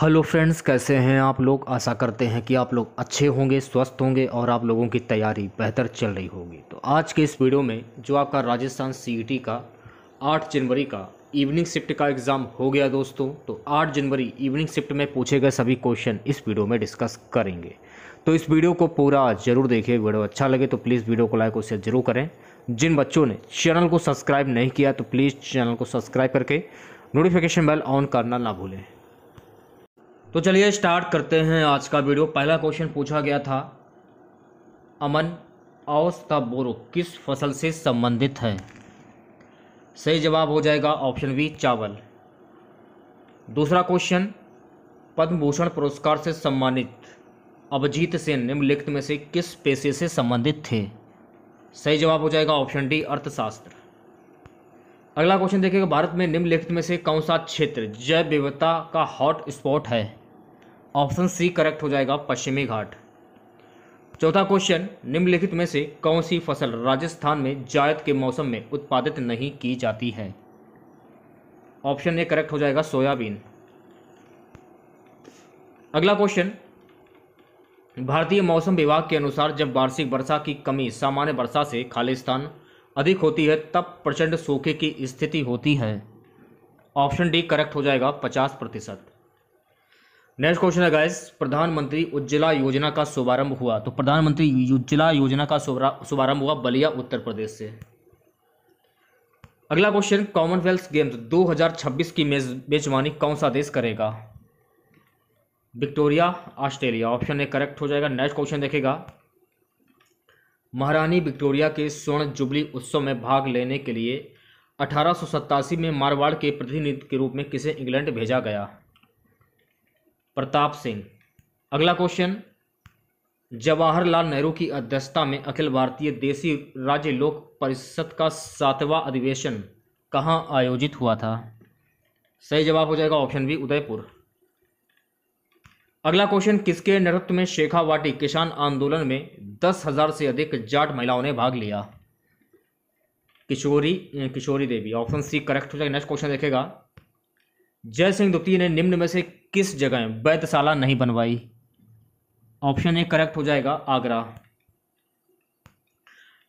hello friends कैसे हैं आप लोग आशा करते हैं कि आप लोग अच्छे होंगे स्वस्थ होंगे और आप लोगों की तैयारी बेहतर चल रही होगी तो आज के इस वीडियो में जो आपका राजस्थान सीईटी e का 8 जनवरी का इवनिंग शिफ्ट का एग्ज़ाम हो गया दोस्तों तो 8 जनवरी इवनिंग शिफ्ट में पूछे गए सभी क्वेश्चन इस वीडियो में डिस्कस करेंगे तो इस वीडियो को पूरा जरूर देखिए वीडियो अच्छा लगे तो प्लीज़ वीडियो को लाइक और शेयर जरूर करें जिन बच्चों ने चैनल को सब्सक्राइब नहीं किया तो प्लीज़ चैनल को सब्सक्राइब करके नोटिफिकेशन बेल ऑन करना ना भूलें तो चलिए स्टार्ट करते हैं आज का वीडियो पहला क्वेश्चन पूछा गया था अमन अवस्था बोरो किस फसल से संबंधित है सही जवाब हो जाएगा ऑप्शन बी चावल दूसरा क्वेश्चन पद्म भूषण पुरस्कार से सम्मानित अभिजीत सेन निम्नलिखित में से किस पेशे से संबंधित थे सही जवाब हो जाएगा ऑप्शन डी अर्थशास्त्र अगला क्वेश्चन देखिएगा भारत में निम्नलिखित में से कौन सा क्षेत्र जैव विविधता का हॉट स्पॉट है ऑप्शन सी करेक्ट हो जाएगा पश्चिमी घाट चौथा क्वेश्चन निम्नलिखित में से कौन सी फसल राजस्थान में जायद के मौसम में उत्पादित नहीं की जाती है ऑप्शन ए करेक्ट हो जाएगा सोयाबीन अगला क्वेश्चन भारतीय मौसम विभाग के अनुसार जब वार्षिक वर्षा की कमी सामान्य वर्षा से खालिस्तान अधिक होती है तब प्रचंड सूखे की स्थिति होती है ऑप्शन डी करेक्ट हो जाएगा पचास प्रतिशत नेक्स्ट क्वेश्चन है गाइस प्रधानमंत्री उज्ज्वला योजना का शुभारंभ हुआ तो प्रधानमंत्री उज्ज्वला योजना का शुभारंभ हुआ बलिया उत्तर प्रदेश से अगला क्वेश्चन कॉमनवेल्थ गेम्स छब्बीस की मेजबानी कौन सा देश करेगा Victoria Australia option A correct हो जाएगा नेक्स्ट क्वेश्चन देखेगा महारानी विक्टोरिया के स्वर्ण जुबली उत्सव में भाग लेने के लिए अठारह में मारवाड़ के प्रतिनिधि के रूप में किसे इंग्लैंड भेजा गया प्रताप सिंह अगला क्वेश्चन जवाहरलाल नेहरू की अध्यक्षता में अखिल भारतीय देसी राज्य लोक परिषद का सातवां अधिवेशन कहाँ आयोजित हुआ था सही जवाब हो जाएगा ऑप्शन बी उदयपुर अगला क्वेश्चन किसके नेतृत्व में शेखावाटी किसान आंदोलन में दस हजार से अधिक जाट महिलाओं ने भाग लिया किशोरी किशोरी देवी ऑप्शन सी करेक्ट हो जाएगा नेक्स्ट क्वेश्चन देखेगा जय सिंह द्वितीय ने निम्न में से किस जगह बैतशाला नहीं बनवाई ऑप्शन ए करेक्ट हो जाएगा आगरा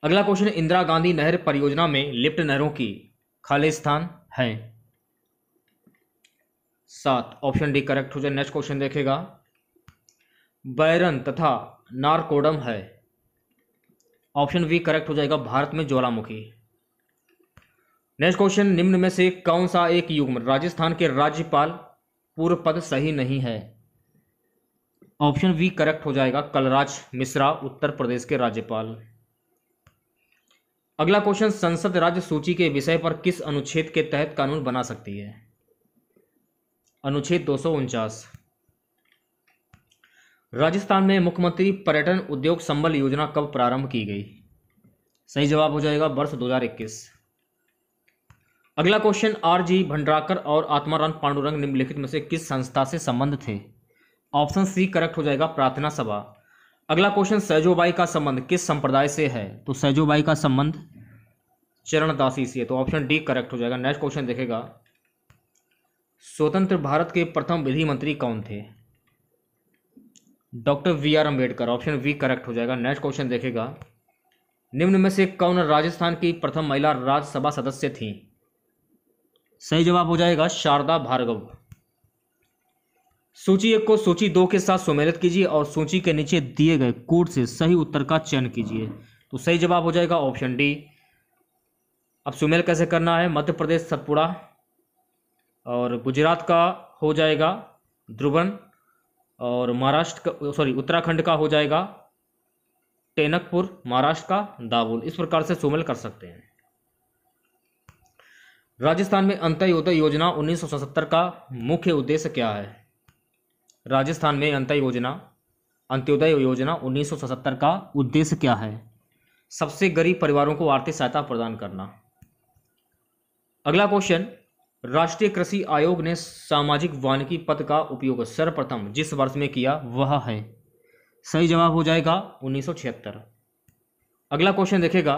अगला क्वेश्चन इंदिरा गांधी नहर परियोजना में लिप्त नहरों की खाली स्थान है सात ऑप्शन डी करेक्ट हो जाए नेक्स्ट क्वेश्चन देखेगा बैरन तथा नारकोडम है ऑप्शन वी करेक्ट हो जाएगा भारत में ज्वालामुखी नेक्स्ट क्वेश्चन निम्न में से कौन सा एक युग्म राजस्थान के राज्यपाल पूर्व पद सही नहीं है ऑप्शन वी करेक्ट हो जाएगा कलराज मिश्रा उत्तर प्रदेश के राज्यपाल अगला क्वेश्चन संसद राज्य सूची के विषय पर किस अनुच्छेद के तहत कानून बना सकती है अनुच्छेद दो राजस्थान में मुख्यमंत्री पर्यटन उद्योग संबल योजना कब प्रारंभ की गई सही जवाब हो जाएगा वर्ष 2021 अगला क्वेश्चन आर जी भंडराकर और आत्माराम पांडुरंग निम्नलिखित में से किस संस्था से संबंध थे ऑप्शन सी करेक्ट हो जाएगा प्रार्थना सभा अगला क्वेश्चन सहजोबाई का संबंध किस संप्रदाय से है तो सहजोबाई का संबंध चरणदासी से है तो ऑप्शन डी करेक्ट हो जाएगा नेक्स्ट क्वेश्चन देखेगा स्वतंत्र भारत के प्रथम विधि मंत्री कौन थे doctor B R Ambedkar option B correct हो जाएगा नेक्स्ट क्वेश्चन देखेगा निम्न में से कौन राजस्थान की प्रथम महिला राज्यसभा सदस्य थी सही जवाब हो जाएगा शारदा भार्गव सूची एक को सूची दो के साथ सुमेलित कीजिए और सूची के नीचे दिए गए कोड से सही उत्तर का चयन कीजिए तो सही जवाब हो जाएगा ऑप्शन डी अब सुमेल कैसे करना है मध्य प्रदेश सतपुड़ा और गुजरात का हो जाएगा ध्रुवन और महाराष्ट्र का सॉरी उत्तराखंड का हो जाएगा टेनकपुर महाराष्ट्र का दाबुल इस प्रकार से सुमेल कर सकते हैं राजस्थान में अंत्योदय योजना 1977 का मुख्य उद्देश्य क्या है राजस्थान में अंत्य योजना अंत्योदय योजना 1977 का उद्देश्य क्या है सबसे गरीब परिवारों को आर्थिक सहायता प्रदान करना अगला क्वेश्चन राष्ट्रीय कृषि आयोग ने सामाजिक वानिकी पद का उपयोग सर्वप्रथम जिस वर्ष में किया वह है सही जवाब हो जाएगा उन्नीस अगला क्वेश्चन देखेगा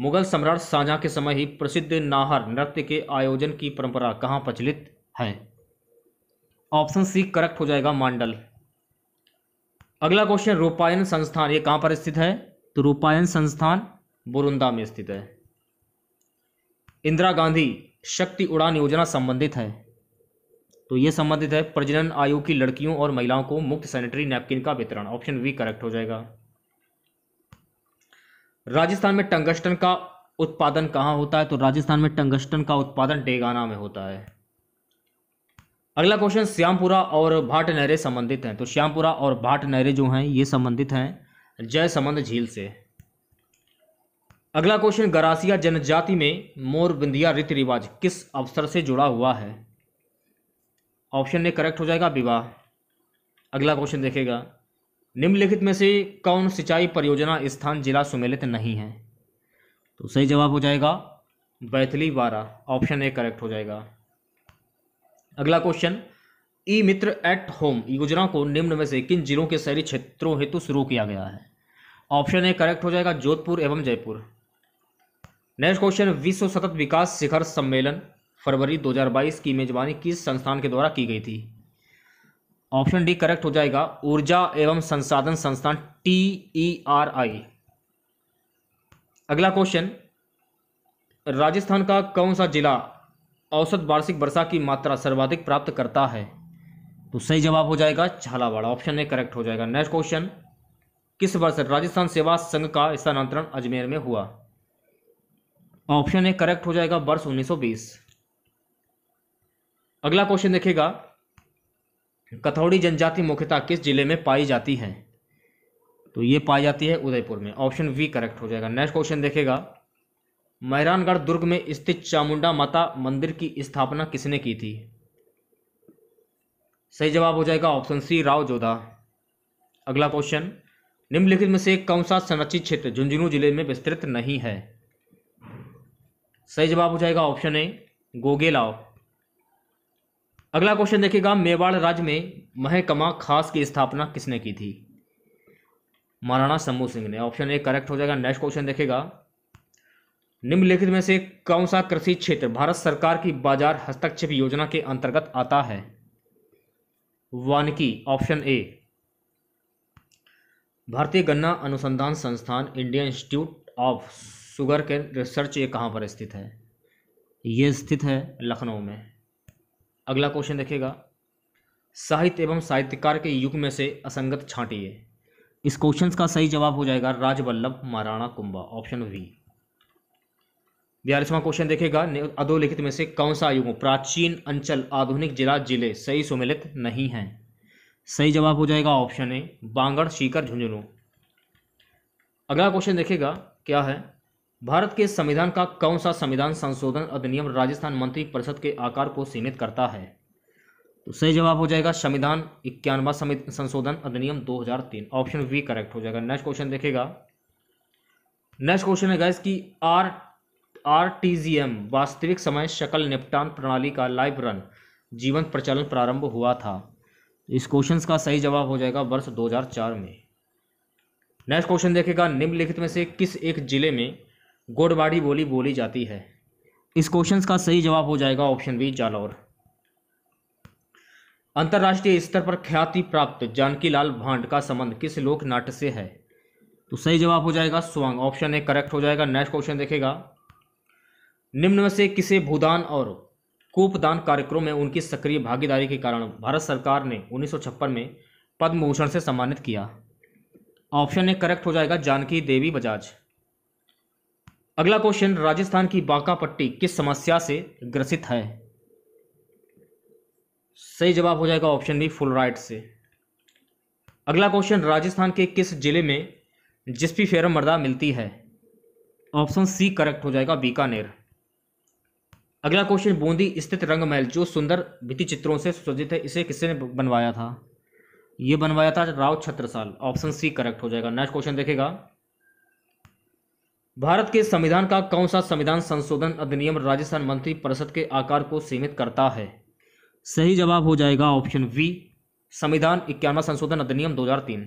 मुगल सम्राट शाहजहाँ के समय ही प्रसिद्ध नाहर नृत्य के आयोजन की परंपरा कहाँ प्रचलित है ऑप्शन सी करेक्ट हो जाएगा मांडल अगला क्वेश्चन रूपायन संस्थान ये कहाँ पर स्थित है तो रूपायन संस्थान बुरुंदा में स्थित है इंदिरा गांधी शक्ति उड़ान योजना संबंधित है तो ये संबंधित है प्रजनन आयु की लड़कियों और महिलाओं को मुफ्त सैनिटरी नैपकिन का वितरण ऑप्शन वी करेक्ट हो जाएगा राजस्थान में टंगस्टन का उत्पादन कहाँ होता है तो राजस्थान में टंगस्टन का उत्पादन डेगाना में होता है अगला क्वेश्चन श्यामपुरा और भाट नहरे संबंधित हैं तो श्यामपुरा और भाट नहरे जो हैं ये संबंधित हैं जय संबंध झील से अगला क्वेश्चन गरासिया जनजाति में बिंदिया रीति रिवाज किस अवसर से जुड़ा हुआ है ऑप्शन ए करेक्ट हो जाएगा विवाह अगला क्वेश्चन देखेगा निम्नलिखित में से कौन सिंचाई परियोजना स्थान जिला सुमेलित नहीं है तो सही जवाब हो जाएगा बैथली बारा ऑप्शन ए करेक्ट हो जाएगा अगला question e Mitra at home योजना को निम्न में से किन जिलों के शहरी क्षेत्रों हेतु शुरू किया गया है ऑप्शन ए करेक्ट हो जाएगा जोधपुर एवं जयपुर नेक्स्ट क्वेश्चन विश्व सतत विकास शिखर सम्मेलन फरवरी 2022 की मेजबानी किस संस्थान के द्वारा की गई थी ऑप्शन डी करेक्ट हो जाएगा ऊर्जा एवं संसाधन संस्थान टी ई आर आई अगला क्वेश्चन राजस्थान का कौन सा जिला औसत वार्षिक वर्षा की मात्रा सर्वाधिक प्राप्त करता है तो सही जवाब हो जाएगा झालावाड़ ऑप्शन ए करेक्ट हो जाएगा नेक्स्ट क्वेश्चन किस वर्ष राजस्थान सेवा संघ का स्थानांतरण अजमेर में हुआ ऑप्शन ए करेक्ट हो जाएगा वर्ष 1920 अगला क्वेश्चन देखेगा कथौड़ी जनजाति मुख्यतः किस जिले में पाई जाती है तो ये पाई जाती है उदयपुर में ऑप्शन वी करेक्ट हो जाएगा नेक्स्ट क्वेश्चन देखेगा मैरानगढ़ दुर्ग में स्थित चामुंडा माता मंदिर की स्थापना किसने की थी सही जवाब हो जाएगा ऑप्शन सी राव जोधा अगला क्वेश्चन निम्नलिखित में से कौन सा संरक्षित क्षेत्र झुंझुनू जिले में विस्तृत नहीं है सही जवाब हो जाएगा ऑप्शन ए गोगेलाव अगला क्वेश्चन देखिएगा मेवाड़ राज्य में महकमा खास की स्थापना किसने की थी महाराणा शंभू सिंह ने ऑप्शन ए करेक्ट हो जाएगा नेक्स्ट क्वेश्चन देखेगा निम्नलिखित में से कौन सा कृषि क्षेत्र भारत सरकार की बाजार हस्तक्षेप योजना के अंतर्गत आता है वानकी ऑप्शन ए भारतीय गन्ना अनुसंधान संस्थान Indian Institute of sugarcane research ये कहाँ पर स्थित है ये स्थित है लखनऊ में अगला क्वेश्चन देखिएगा साहित्य एवं साहित्यकार के युग में से असंगत छांटिए इस क्वेश्चन का सही जवाब हो जाएगा राजवल्लभ महाराणा कुंभा ऑप्शन वी बयालीसवां क्वेश्चन देखेगा अधोलिखित में से कौन सा युग प्राचीन अंचल आधुनिक जिला जिले सही सुमिलित नहीं हैं सही जवाब हो जाएगा ऑप्शन ए बांगड़ सीकर झुंझुनू अगला क्वेश्चन देखेगा क्या है भारत के संविधान का कौन सा संविधान संशोधन अधिनियम राजस्थान मंत्री परिषद के आकार को सीमित करता है तो सही जवाब हो जाएगा संविधान इक्यानवा संशोधन अधिनियम 2003 ऑप्शन वी करेक्ट हो जाएगा नेक्स्ट क्वेश्चन देखेगा नेक्स्ट क्वेश्चन है गैस की R R T G M वास्तविक समय शकल निपटान प्रणाली का लाइव रन जीवन प्रचलन प्रारंभ हुआ था इस क्वेश्चन का सही जवाब हो जाएगा वर्ष 2004 में नेक्स्ट क्वेश्चन देखेगा निम्नलिखित में से किस एक जिले में गोडवाड़ी बोली बोली जाती है इस क्वेश्चन का सही जवाब हो जाएगा ऑप्शन बी जालौर अंतर्राष्ट्रीय स्तर पर ख्याति प्राप्त जानकीलाल भांड का संबंध किस लोक नाट्य से है तो सही जवाब हो जाएगा स्वांग ऑप्शन ए करेक्ट हो जाएगा नेक्स्ट क्वेश्चन देखेगा निम्न में से किसे भूदान और कूपदान कार्यक्रम में उनकी सक्रिय भागीदारी के कारण भारत सरकार ने उन्नीस में पद्म भूषण से सम्मानित किया ऑप्शन ए करेक्ट हो जाएगा जानकी देवी बजाज अगला क्वेश्चन राजस्थान की बांका पट्टी किस समस्या से ग्रसित है सही जवाब हो जाएगा ऑप्शन बी फुलराइट से अगला क्वेश्चन राजस्थान के किस जिले में जिसपी फेरम मर्दा मिलती है ऑप्शन सी करेक्ट हो जाएगा बीकानेर अगला क्वेश्चन बूंदी स्थित रंगमहल जो सुंदर भित्ति चित्रों से सुसज्जित है इसे किसने बनवाया था यह बनवाया था Rao Chhatrasal option C correct हो जाएगा नेक्स्ट क्वेश्चन देखेगा भारत के संविधान का कौन सा संविधान संशोधन अधिनियम राजस्थान मंत्री परिषद के आकार को सीमित करता है सही जवाब हो जाएगा ऑप्शन वी संविधान इक्यानवा संशोधन अधिनियम 2003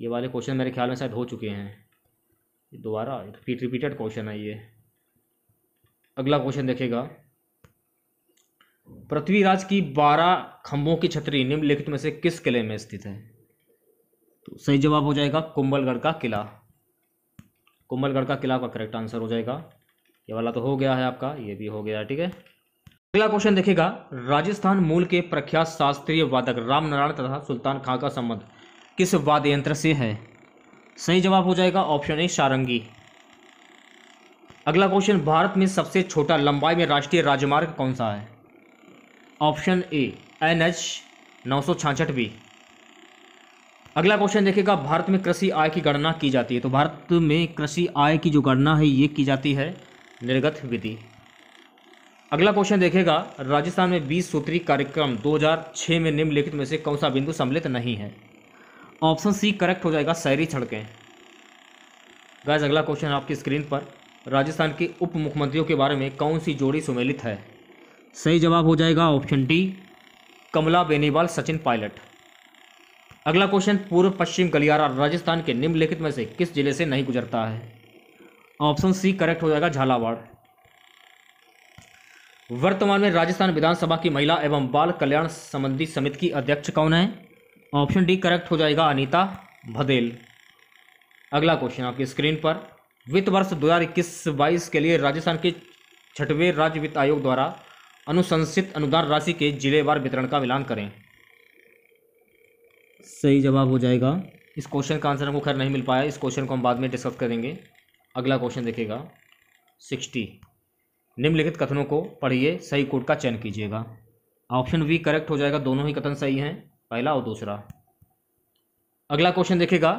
ये वाले क्वेश्चन मेरे ख्याल में शायद हो चुके हैं दोबारा रिपीट रिपीटेड क्वेश्चन है ये अगला क्वेश्चन देखेगा पृथ्वीराज की बारह खंभों की छतरी निम्नलिखित में से किस किले में स्थित है तो सही जवाब हो जाएगा कुंभलगढ़ का किला कुंभलगढ़ का किला का करेक्ट आंसर हो जाएगा ये वाला तो हो गया है आपका ये भी हो गया ठीक है अगला क्वेश्चन देखेगा राजस्थान मूल के प्रख्यात शास्त्रीय वादक रामनारायण तथा सुल्तान खां का संबंध किस वाद्य यंत्र से है सही जवाब हो जाएगा ऑप्शन ए सारंगी अगला क्वेश्चन भारत में सबसे छोटा लंबाई में राष्ट्रीय राजमार्ग कौन सा है ऑप्शन ए एन एच नौ सौ छाछठ बी अगला क्वेश्चन देखिएगा भारत में कृषि आय की गणना की जाती है तो भारत में कृषि आय की जो गणना है ये की जाती है निर्गत विधि अगला क्वेश्चन देखेगा राजस्थान में बीस सूत्री कार्यक्रम 2006 में निम्नलिखित में से कौन सा बिंदु सम्मिलित नहीं है ऑप्शन सी करेक्ट हो जाएगा शहरी सड़कें गैस अगला क्वेश्चन आपकी स्क्रीन पर राजस्थान के उप मुख्यमंत्रियों के बारे में कौन सी जोड़ी सुमेलित है सही जवाब हो जाएगा ऑप्शन डी कमला बेनीवाल सचिन पायलट अगला क्वेश्चन पूर्व पश्चिम गलियारा राजस्थान के निम्नलिखित में से किस जिले से नहीं गुजरता है ऑप्शन सी करेक्ट हो जाएगा झालावाड़ वर्तमान में राजस्थान विधानसभा की महिला एवं बाल कल्याण संबंधी समिति की अध्यक्ष कौन है ऑप्शन डी करेक्ट हो जाएगा अनीता भदेल अगला क्वेश्चन आपकी स्क्रीन पर वित्त वर्ष दो हज़ार के लिए राजस्थान के छठवें राज्य वित्त आयोग द्वारा अनुशंसित अनुदान राशि के जिलेवार वितरण का मिलान करें सही जवाब हो जाएगा इस क्वेश्चन का आंसर हमको खैर नहीं मिल पाया इस क्वेश्चन को हम बाद में डिस्कस करेंगे अगला क्वेश्चन देखिएगा सिक्सटी निम्नलिखित कथनों को पढ़िए सही कोड का चयन कीजिएगा ऑप्शन वी करेक्ट हो जाएगा दोनों ही कथन सही हैं पहला और दूसरा अगला क्वेश्चन देखिएगा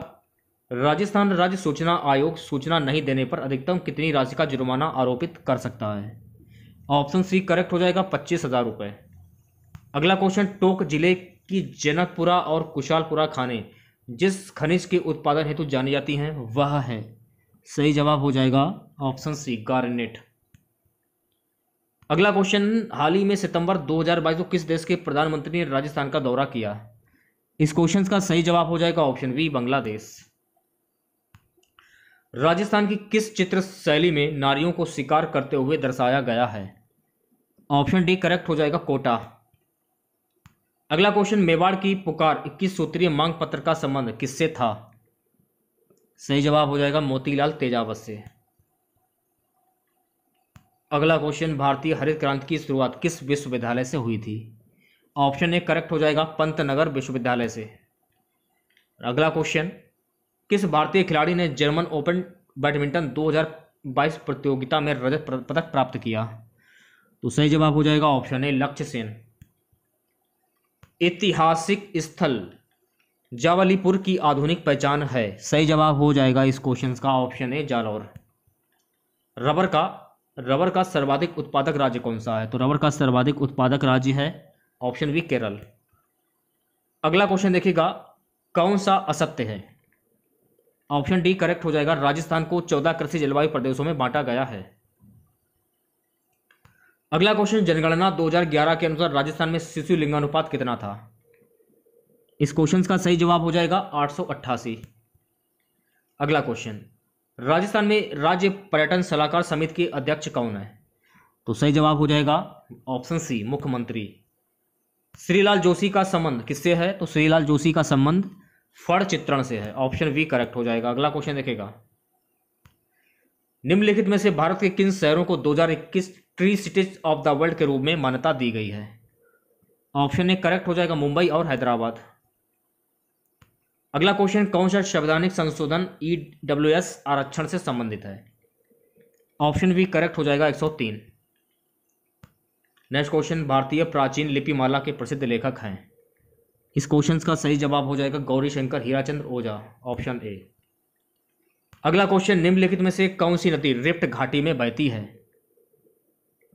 राजस्थान राज्य सूचना आयोग सूचना नहीं देने पर अधिकतम कितनी राशि का जुर्माना आरोपित कर सकता है ऑप्शन सी करेक्ट हो जाएगा पच्चीस हज़ार रुपये अगला क्वेश्चन टोंक जिले कि जनकपुरा और कुशालपुरा खाने जिस खनिज के उत्पादन हेतु जानी जाती हैं वह है सही जवाब हो जाएगा ऑप्शन सी गार्नेट अगला क्वेश्चन हाल ही में सितंबर 2022 को किस देश के प्रधानमंत्री ने राजस्थान का दौरा किया इस क्वेश्चन का सही जवाब हो जाएगा ऑप्शन बी बांग्लादेश राजस्थान की किस चित्र शैली में नारियों को शिकार करते हुए दर्शाया गया है ऑप्शन डी करेक्ट हो जाएगा कोटा अगला क्वेश्चन मेवाड़ की पुकार इक्कीस सूत्रीय मांग पत्र का संबंध किससे था सही जवाब हो जाएगा मोतीलाल तेजावत से अगला क्वेश्चन भारतीय हरित क्रांति की शुरुआत किस विश्वविद्यालय से हुई थी ऑप्शन ए करेक्ट हो जाएगा पंतनगर विश्वविद्यालय से अगला क्वेश्चन किस भारतीय खिलाड़ी ने जर्मन ओपन बैडमिंटन 2022 प्रतियोगिता में रजत पदक प्राप्त किया तो सही जवाब हो जाएगा ऑप्शन ए लक्ष्य सेन ऐतिहासिक स्थल जावलीपुर की आधुनिक पहचान है सही जवाब हो जाएगा इस क्वेश्चन का ऑप्शन है जालौर रबर का रबर का सर्वाधिक उत्पादक राज्य कौन सा है तो रबर का सर्वाधिक उत्पादक राज्य है ऑप्शन बी केरल अगला क्वेश्चन देखिएगा कौन सा असत्य है ऑप्शन डी करेक्ट हो जाएगा राजस्थान को चौदह कृषि जलवायु प्रदेशों में बांटा गया है अगला क्वेश्चन जनगणना 2011 के अनुसार राजस्थान में शिशु लिंगानुपात कितना था इस क्वेश्चन का सही जवाब हो जाएगा आठ अगला क्वेश्चन राजस्थान में राज्य पर्यटन सलाहकार समिति के अध्यक्ष कौन है तो सही जवाब हो जाएगा ऑप्शन सी मुख्यमंत्री श्रीलाल जोशी का संबंध किससे है तो श्रीलाल जोशी का संबंध फड़ चित्रण से है ऑप्शन वी करेक्ट हो जाएगा अगला क्वेश्चन देखेगा निम्नलिखित में से भारत के किन शहरों को 2021 tree cities of the world के रूप में मान्यता दी गई है ऑप्शन ए करेक्ट हो जाएगा मुंबई और हैदराबाद अगला क्वेश्चन कौन सा संवैधानिक संशोधन ई डब्ल्यू एस आरक्षण से संबंधित है ऑप्शन बी करेक्ट हो जाएगा 103 नेक्स्ट क्वेश्चन भारतीय प्राचीन लिपिमाला के प्रसिद्ध लेखक हैं इस क्वेश्चन का सही जवाब हो जाएगा गौरी शंकर हीराचंद्र ओझा ऑप्शन ए अगला क्वेश्चन निम्नलिखित में से कौन सी नदी रिफ्ट घाटी में बहती है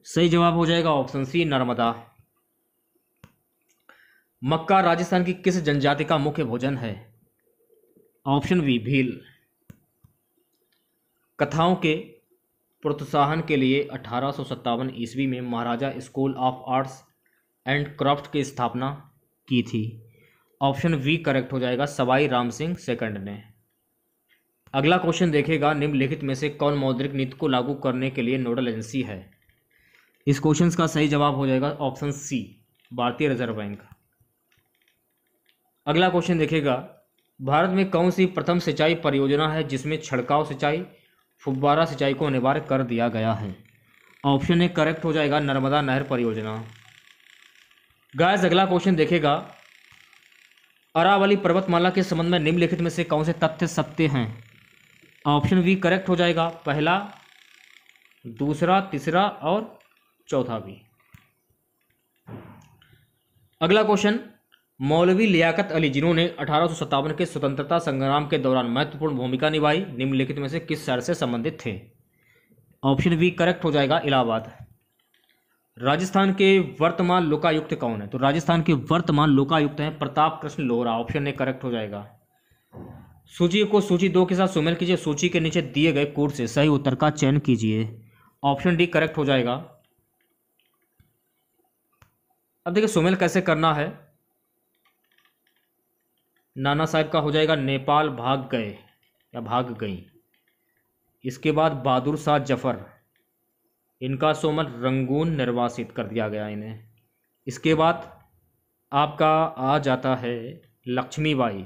सही जवाब हो जाएगा ऑप्शन सी नर्मदा मक्का राजस्थान की किस जनजाति का मुख्य भोजन है ऑप्शन बी भील कथाओं के प्रोत्साहन के लिए अठारह ईस्वी में Maharaja school of arts and craft की स्थापना की थी ऑप्शन वी करेक्ट हो जाएगा सवाई राम सिंह सेकंड ने अगला क्वेश्चन देखेगा निम्नलिखित में से कौन मौद्रिक नीति को लागू करने के लिए नोडल एजेंसी है इस क्वेश्चन का सही जवाब हो जाएगा ऑप्शन सी भारतीय रिजर्व बैंक अगला क्वेश्चन देखेगा भारत में कौन सी प्रथम सिंचाई परियोजना है जिसमें छिड़काव सिंचाई फुब्बारा सिंचाई को अनिवार्य कर दिया गया है ऑप्शन ए करेक्ट हो जाएगा नर्मदा नहर परियोजना गायज अगला क्वेश्चन देखेगा अरावली पर्वतमाला के संबंध में निम्नलिखित में से कौन से तथ्य सत्य हैं ऑप्शन वी करेक्ट हो जाएगा पहला दूसरा तीसरा और चौथा भी अगला क्वेश्चन मौलवी लियाकत अली जिन्होंने अठारह के स्वतंत्रता संग्राम के दौरान महत्वपूर्ण भूमिका निभाई निम्नलिखित में से किस शहर से संबंधित थे ऑप्शन बी करेक्ट हो जाएगा इलाहाबाद राजस्थान के वर्तमान लोकायुक्त कौन है तो राजस्थान के वर्तमान लोकायुक्त हैं Pratap Krishna Lohra option A correct हो जाएगा सूची को सूची दो के साथ सुमेल कीजिए सूची के नीचे दिए गए कोड से सही उत्तर का चयन कीजिए ऑप्शन डी करेक्ट हो जाएगा अब देखिए सुमेल कैसे करना है नाना साहब का हो जाएगा नेपाल भाग गए या भाग गई इसके बाद बहादुर शाह जफ़र इनका सोमन रंगून निर्वासित कर दिया गया इन्हें इसके बाद आपका आ जाता है लक्ष्मीबाई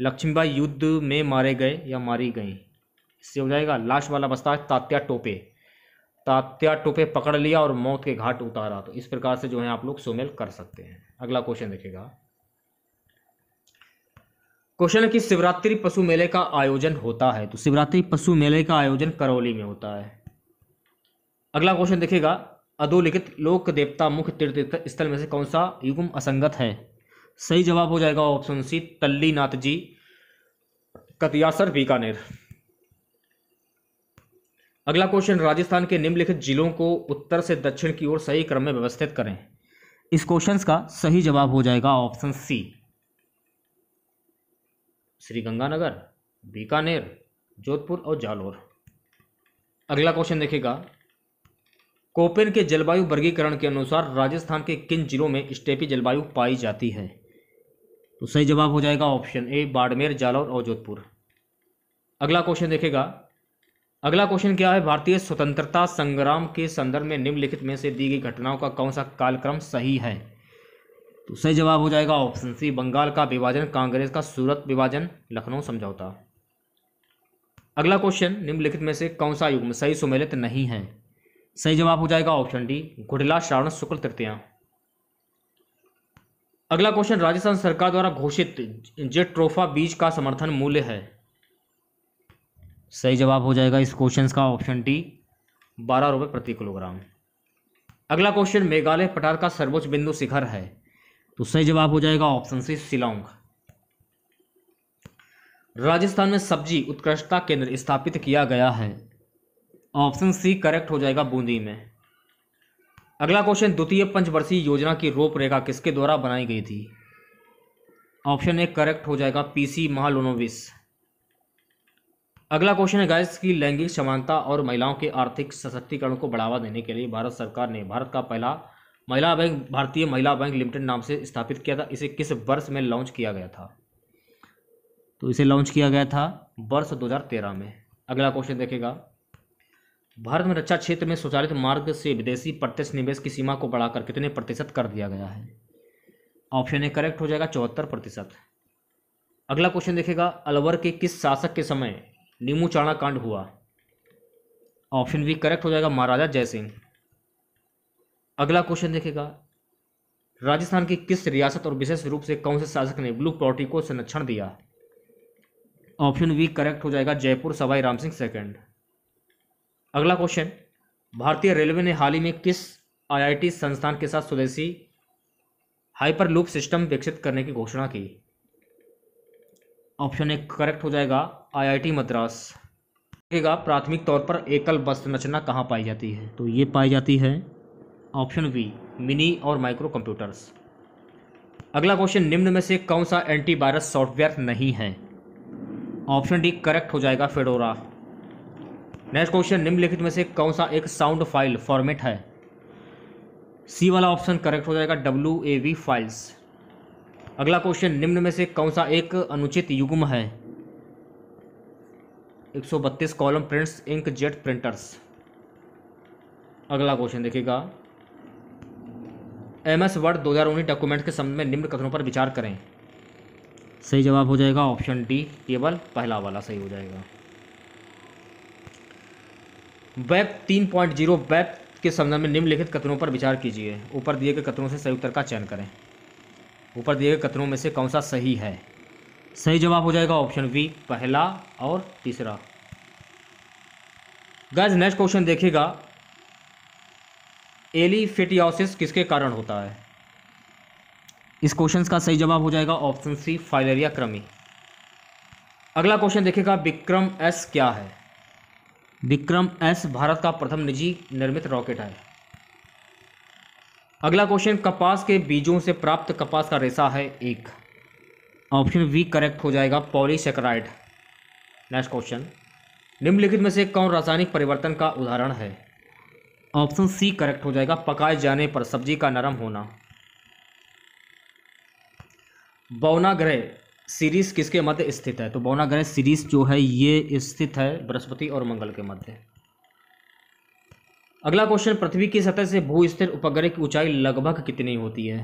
लक्ष्मीबाई युद्ध में मारे गए या मारी गई इससे हो जाएगा लास्ट वाला बस्ता है तात्या टोपे तात्या टोपे पकड़ लिया और मौत के घाट उतारा तो इस प्रकार से जो है आप लोग सुमेल कर सकते हैं अगला क्वेश्चन देखेगा क्वेश्चन है कि शिवरात्रि पशु मेले का आयोजन होता है तो शिवरात्रि पशु मेले का आयोजन करौली में होता है अगला क्वेश्चन देखेगा अधोलिखित लोक देवता मुख्य तीर्थ स्थल में से कौन सा युगम असंगत है सही जवाब हो जाएगा ऑप्शन सी तल्लीनाथ जी कतियासर बीकानेर अगला क्वेश्चन राजस्थान के निम्नलिखित जिलों को उत्तर से दक्षिण की ओर सही क्रम में व्यवस्थित करें इस क्वेश्चन का सही जवाब हो जाएगा ऑप्शन सी श्रीगंगानगर बीकानेर जोधपुर और जालोर अगला क्वेश्चन देखेगा कोपेन के जलवायु वर्गीकरण के अनुसार राजस्थान के किन जिलों में स्टेपी जलवायु पाई जाती है तो सही जवाब हो जाएगा ऑप्शन ए बाड़मेर जालौर और जोधपुर अगला क्वेश्चन देखेगा अगला क्वेश्चन क्या है भारतीय स्वतंत्रता संग्राम के संदर्भ में निम्नलिखित में से दी गई घटनाओं का कौन सा कालक्रम सही है तो सही जवाब हो जाएगा ऑप्शन सी बंगाल का विभाजन कांग्रेस का सूरत विभाजन लखनऊ समझौता अगला क्वेश्चन निम्नलिखित में से कौन सा युग्म सही सुमेलित नहीं है सही जवाब हो जाएगा ऑप्शन डी घुटला श्रावण शुक्ल तृतीया अगला क्वेश्चन राजस्थान सरकार द्वारा घोषित जे ट्रोफा बीज का समर्थन मूल्य है सही जवाब हो जाएगा इस क्वेश्चन का ऑप्शन डी बारह रुपये प्रति किलोग्राम अगला क्वेश्चन मेघालय पठार का सर्वोच्च बिंदु शिखर है तो सही जवाब हो जाएगा ऑप्शन सी शिलोंग राजस्थान में सब्जी उत्कृष्टता केंद्र स्थापित किया गया है ऑप्शन सी करेक्ट हो जाएगा बूंदी में अगला क्वेश्चन द्वितीय पंचवर्षीय योजना की रूपरेखा किसके द्वारा बनाई गई थी ऑप्शन ए करेक्ट हो जाएगा पीसी महालोनोविस अगला क्वेश्चन है गाइस की लैंगिक समानता और महिलाओं के आर्थिक सशक्तिकरण को बढ़ावा देने के लिए भारत सरकार ने भारत का पहला महिला बैंक भारतीय महिला बैंक लिमिटेड नाम से स्थापित किया था इसे किस वर्ष में लॉन्च किया गया था तो इसे लॉन्च किया गया था वर्ष 2013 में अगला क्वेश्चन देखेगा भारत में रक्षा क्षेत्र में स्वचालित मार्ग से विदेशी प्रत्यक्ष निवेश की सीमा को बढ़ाकर कितने प्रतिशत कर दिया गया है ऑप्शन ए करेक्ट हो जाएगा चौहत्तर प्रतिशत अगला क्वेश्चन देखेगा अलवर के किस शासक के समय चाणा कांड हुआ ऑप्शन बी करेक्ट हो जाएगा महाराजा जय सिंह अगला क्वेश्चन देखेगा राजस्थान की किस रियासत और विशेष रूप से कौन से शासक ने ब्लू पॉटी को संरक्षण दिया ऑप्शन बी करेक्ट हो जाएगा जयपुर सवाई राम सिंह सेकेंड अगला क्वेश्चन भारतीय रेलवे ने हाल ही में किस आईआईटी संस्थान के साथ स्वदेशी हाइपर लूप सिस्टम विकसित करने की घोषणा की ऑप्शन ए करेक्ट हो जाएगा आईआईटी मद्रास देखिएगा प्राथमिक तौर पर एकल वस्त्र रचना कहाँ पाई जाती है तो ये पाई जाती है ऑप्शन बी मिनी और माइक्रो कंप्यूटर्स अगला क्वेश्चन निम्न में से कौन सा एंटीवायरस सॉफ्टवेयर नहीं है ऑप्शन डी करेक्ट हो जाएगा फेडोरा नेक्स्ट क्वेश्चन निम्नलिखित में से कौन सा एक साउंड फाइल फॉर्मेट है सी वाला ऑप्शन करेक्ट हो जाएगा डब्ल्यू ए वी फाइल्स अगला क्वेश्चन निम्न में से कौन सा एक अनुचित युग्म है एक सौ बत्तीस column prints ink jet printers अगला क्वेश्चन देखिएगा एम एस वर्ड दो हज़ार उन्नीस डॉक्यूमेंट के संबंध में निम्न कथनों पर विचार करें सही जवाब हो जाएगा ऑप्शन डी केवल पहला वाला सही हो जाएगा वेब तीन पॉइंट जीरो वेब के संबंध में निम्नलिखित कथनों पर विचार कीजिए ऊपर दिए गए कथनों से सही उत्तर का चयन करें ऊपर दिए गए कथनों में से कौन सा सही है सही जवाब हो जाएगा ऑप्शन बी पहला और तीसरा गैज नेक्स्ट क्वेश्चन देखिएगा एलिफेटियासिस किसके कारण होता है इस क्वेश्चन का सही जवाब हो जाएगा ऑप्शन सी फाइलेरिया क्रमी अगला क्वेश्चन देखिएगा विक्रम एस क्या है विक्रम एस भारत का प्रथम निजी निर्मित रॉकेट है अगला क्वेश्चन कपास के बीजों से प्राप्त कपास का रेशा है एक ऑप्शन वी करेक्ट हो जाएगा पॉलीसेक्राइड नेक्स्ट क्वेश्चन निम्नलिखित में से कौन रासायनिक परिवर्तन का उदाहरण है ऑप्शन सी करेक्ट हो जाएगा पकाए जाने पर सब्जी का नरम होना बौनाग्रह सीरीज किसके मध्य स्थित है तो बौनाग्रह सीरीज जो है ये स्थित है बृहस्पति और मंगल के मध्य अगला क्वेश्चन पृथ्वी की सतह से भू स्थिर उपग्रह की ऊंचाई लगभग कितनी होती है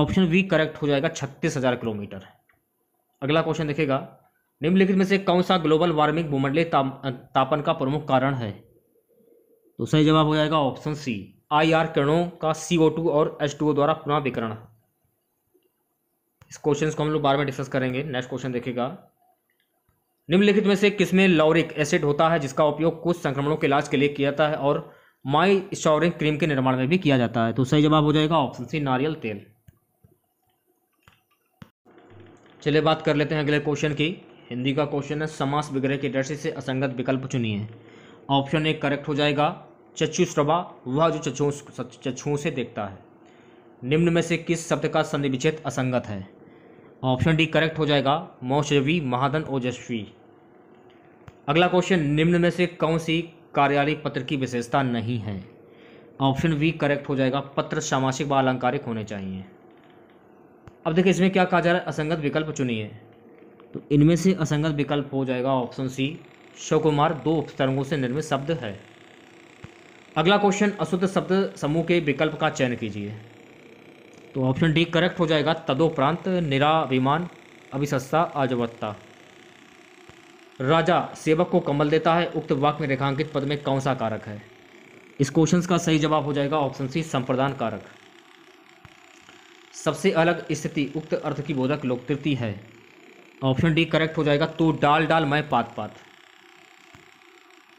ऑप्शन बी करेक्ट हो जाएगा छत्तीस हजार किलोमीटर अगला क्वेश्चन देखेगा निम्नलिखित में से कौन सा ग्लोबल वार्मिंग भूमंडली ता, तापन का प्रमुख कारण है तो सही जवाब हो जाएगा ऑप्शन सी आई आर किरणों का सी ओ टू और एच टू ओ द्वारा पुनः विकरण इस क्वेश्चन को हम लोग बार में डिस्कस करेंगे नेक्स्ट क्वेश्चन देखेगा निम्नलिखित में से किसमें लॉरिक एसिड होता है जिसका उपयोग कुछ संक्रमणों के इलाज के लिए किया जाता है और माई स्टोरिंग क्रीम के निर्माण में भी किया जाता है तो सही जवाब हो जाएगा ऑप्शन सी नारियल तेल चलिए बात कर लेते हैं अगले क्वेश्चन की हिंदी का क्वेश्चन है समास विग्रह की दृष्टि से असंगत विकल्प चुनिए ऑप्शन ए करेक्ट हो जाएगा श्रभा वह जो चक्षुओं चक्षुओं से देखता है निम्न में से किस शब्द का संधि विच्छेद असंगत है ऑप्शन डी करेक्ट हो जाएगा मौसवी महादन ओजस्वी अगला क्वेश्चन निम्न में से कौन सी कार्यालय पत्र की विशेषता नहीं है ऑप्शन वी करेक्ट हो जाएगा पत्र सामासिक व अलंकारिक होने चाहिए अब देखिए इसमें क्या कहा जा रहा है असंगत विकल्प चुनिए तो इनमें से असंगत विकल्प हो जाएगा ऑप्शन सी शोकुमार दो उपसर्गों से निर्मित शब्द है अगला क्वेश्चन अशुद्ध शब्द समूह के विकल्प का चयन कीजिए तो ऑप्शन डी करेक्ट हो जाएगा तदोपरांत निराभिमान अभिशस्ता अजवत्ता राजा सेवक को कमल देता है उक्त वाक्य में रेखांकित पद में कौन सा कारक है इस क्वेश्चन का सही जवाब हो जाएगा ऑप्शन सी संप्रदान कारक सबसे अलग स्थिति उक्त अर्थ की बोधक लोकतृति है ऑप्शन डी करेक्ट हो जाएगा तू डाल डाल मैं पात पात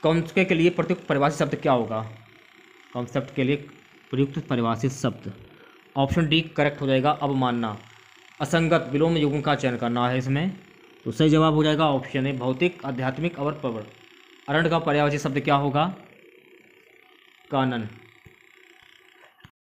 कौन के लिए प्रयुक्त परिभाषित शब्द क्या होगा कॉन्सेप्ट के लिए प्रयुक्त परिभाषित शब्द ऑप्शन डी करेक्ट हो जाएगा अब मानना असंगत विलोम युगों का चयन करना है इसमें तो सही जवाब हो जाएगा ऑप्शन ए भौतिक आध्यात्मिक और प्रवर अरण्य का पर्यावरण शब्द क्या होगा कानन